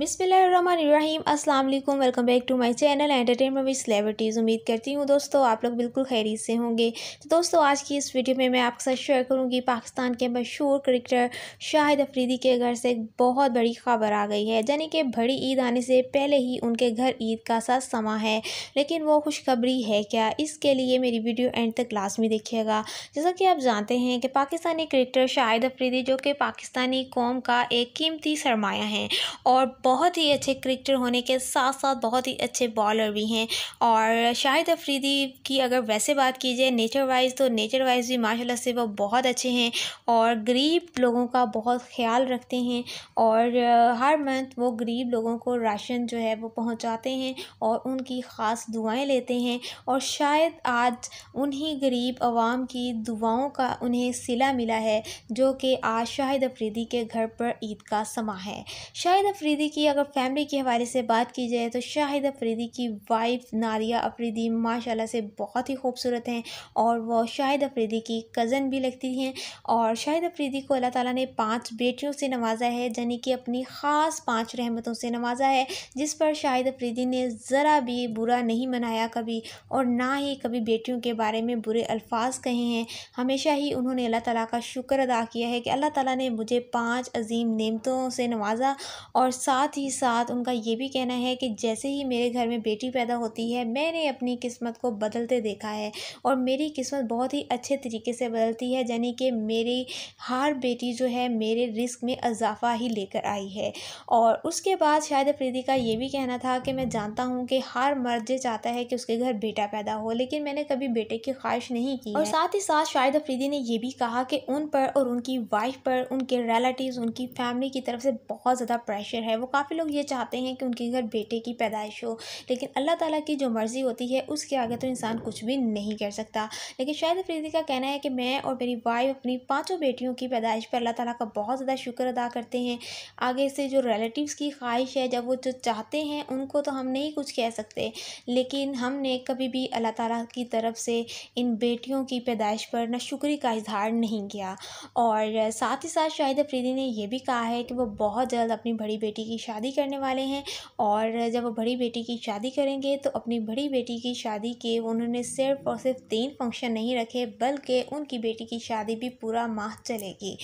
बिसमीम अस्सलाम वालेकुम welcome back to my channel entertainment with celebrities उम्मीद करती हूँ दोस्तों आप लोग बिल्कुल खैरियत से होंगे तो दोस्तों आज की इस वीडियो में मैं आपके साथ शेयर करूँगी पाकिस्तान के मशहूर क्रिकेटर शाहिद अफरीदी के घर से एक बहुत बड़ी खबर आ गई है यानी कि बड़ी ईद आने से पहले ही उनके घर ईद का सा समा है लेकिन वो खुशखबरी है क्या इसके लिए मेरी वीडियो एंड तक लाजमी देखिएगा जैसा कि आप जानते हैं कि पाकिस्तानी क्रिकेटर शाहिद अफरीदी जो कि पाकिस्तानी कौम का एक कीमती सरमाया है और बहुत ही अच्छे क्रिकेटर होने के साथ साथ बहुत ही अच्छे बॉलर भी हैं और शाहिद अफरीदी की अगर वैसे बात की जाए नेचर वाइज तो नेचर वाइज भी माशाल्लाह से वो बहुत अच्छे हैं और गरीब लोगों का बहुत ख्याल रखते हैं और हर मंथ वो गरीब लोगों को राशन जो है वो पहुँचाते हैं और उनकी ख़ास दुआएँ लेते हैं और शायद आज उन्हीं गरीब आवाम की दुआओं का उन्हें सिला मिला है जो कि आज शाहिद अफरीदी के घर पर ईद का समा है शाहिद अफरीदी की अगर फैमिली के हवाले से बात की जाए तो शाहिद अफरीदी की वाइफ नारिया अफरीदी माशाल्लाह से बहुत ही खूबसूरत हैं और वो शाहिद अफरीदी की कज़न भी लगती हैं और शाहिद अफरीदी को अल्लाह ताला ने पांच बेटियों से नवाजा है यानी कि अपनी ख़ास पांच रहमतों से नवाजा है जिस पर शाहिद अफरीदी ने ज़रा भी बुरा नहीं मनाया कभी और ना ही कभी बेटियों के बारे में बुरे अल्फाज कहे हैं हमेशा ही उन्होंने अल्लाह ताला का शुक्र अदा किया है कि अल्लाह ताला ने मुझे पाँच अजीम नेमतों से नवाजा और साथ साथ ही साथ उनका ये भी कहना है कि जैसे ही मेरे घर में बेटी पैदा होती है मैंने अपनी किस्मत को बदलते देखा है और मेरी किस्मत बहुत ही अच्छे तरीके से बदलती है यानी कि मेरी हर बेटी जो है मेरे रिस्क में इजाफा ही लेकर आई है और उसके बाद शायद अफरीदी का ये भी कहना था कि मैं जानता हूँ कि हर मर्द ये चाहता है कि उसके घर बेटा पैदा हो लेकिन मैंने कभी बेटे की ख्वाहिश नहीं की और साथ ही साथ शाहिद अफरीदी ने यह भी कहा कि उन पर और उनकी वाइफ पर उनके रिलेटिव्स उनकी फैमिली की तरफ से बहुत ज़्यादा प्रेशर है वो काफ़ी लोग ये चाहते हैं कि उनके घर बेटे की पैदाइश हो लेकिन अल्लाह ताला की जो मर्ज़ी होती है उसके आगे तो इंसान कुछ भी नहीं कर सकता लेकिन शायद अफरीदी का कहना है कि मैं और मेरी वाइफ अपनी पाँचों बेटियों की पैदाइश पर अल्लाह ताली का बहुत ज़्यादा शुक्र अदा करते हैं आगे से जो रिलेटिव की ख्वाहिश है जब वो जो चाहते हैं उनको तो हम नहीं कुछ कह सकते लेकिन हमने कभी भी अल्लाह ताला की तरफ से इन बेटियों की पैदाइश पर ना शुक्री का इजहार नहीं किया और साथ ही साथ शाहिद अफरीदी ने यह भी कहा है कि वो बहुत जल्द अपनी बड़ी बेटी की शादी करने वाले हैं और जब वो बड़ी बेटी की शादी करेंगे तो अपनी बड़ी बेटी की शादी के उन्होंने सिर्फ और सिर्फ तीन फंक्शन नहीं रखे बल्कि उनकी बेटी की शादी भी पूरा माह चलेगी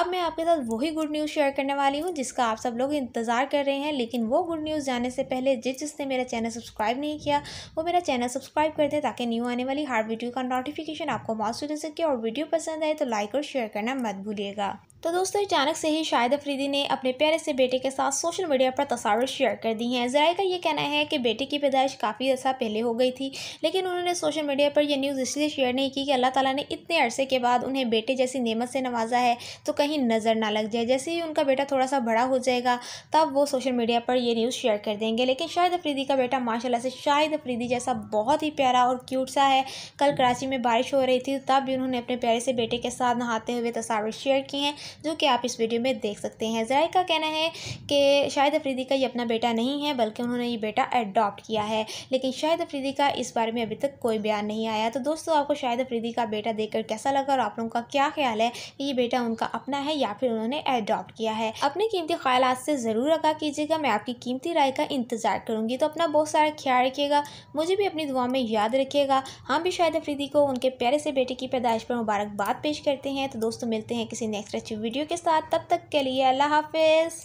अब मैं आपके साथ वही गुड न्यूज़ शेयर करने वाली हूँ जिसका आप सब लोग इंतज़ार कर रहे हैं लेकिन वो गुड न्यूज़ जाने से पहले जिस जिसने मेरा चैनल सब्सक्राइब नहीं किया वो मेरा चैनल सब्सक्राइब कर दे ताकि न्यू आने वाली हर वीडियो का नोटिफिकेशन आपको मौसू दे सके और वीडियो पसंद आए तो लाइक और शेयर करना मत भूलिएगा तो दोस्तों अचानक से ही शाहिद अफरीदी ने अपने प्यारे से बेटे के साथ सोशल मीडिया पर तस्वीर शेयर कर दी हैं जराए का ये कहना है कि बेटे की पैदाइश काफ़ी अर्सा पहले हो गई थी लेकिन उन्होंने सोशल मीडिया पर यह न्यूज़ इसलिए शेयर नहीं की कि अल्लाह ताला ने इतने अरसे के बाद उन्हें बेटे जैसी नेमत से नवाजा है तो कहीं नज़र ना लग जाए जैसे ही उनका बेटा थोड़ा सा बड़ा हो जाएगा तब वो सोशल मीडिया पर यह न्यूज़ शेयर कर देंगे लेकिन शाहिद अफरीदी का बेटा माशाला से शाहिद अफरीदी जैसा बहुत ही प्यारा और क्यूट सा है कल कराची में बारिश हो रही थी तब भी उन्होंने अपने प्यारे से बेटे के साथ नहाते हुए तस्वीर शेयर की हैं जो कि आप इस वीडियो में देख सकते हैं जराय का कहना है कि शाहिद अफरीदी का ये अपना बेटा नहीं है बल्कि उन्होंने ये बेटा एडॉप्ट किया है लेकिन शाहिद अफरीदी का इस बारे में अभी तक कोई बयान नहीं आया तो दोस्तों आपको शाहिद अफरीदी का बेटा देखकर कैसा लगा और आप लोगों का क्या ख्याल है कि ये बेटा उनका अपना है या फिर उन्होंने एडॉप्ट किया है अपने कीमती ख्याल से ज़रूर रखा कीजिएगा मैं आपकी कीमती राय का इंतज़ार करूँगी तो अपना बहुत सारा ख्याल रखिएगा मुझे भी अपनी दुआ में याद रखिएगा हम भी शाहिद अफरीदी को उनके प्यारे से बेटे की पैदाइश पर मुबारकबाद पेश करते हैं तो दोस्तों मिलते हैं किसी नेक्स्ट अच्छी वीडियो के साथ तब तक के लिए अल्लाह हाफिज़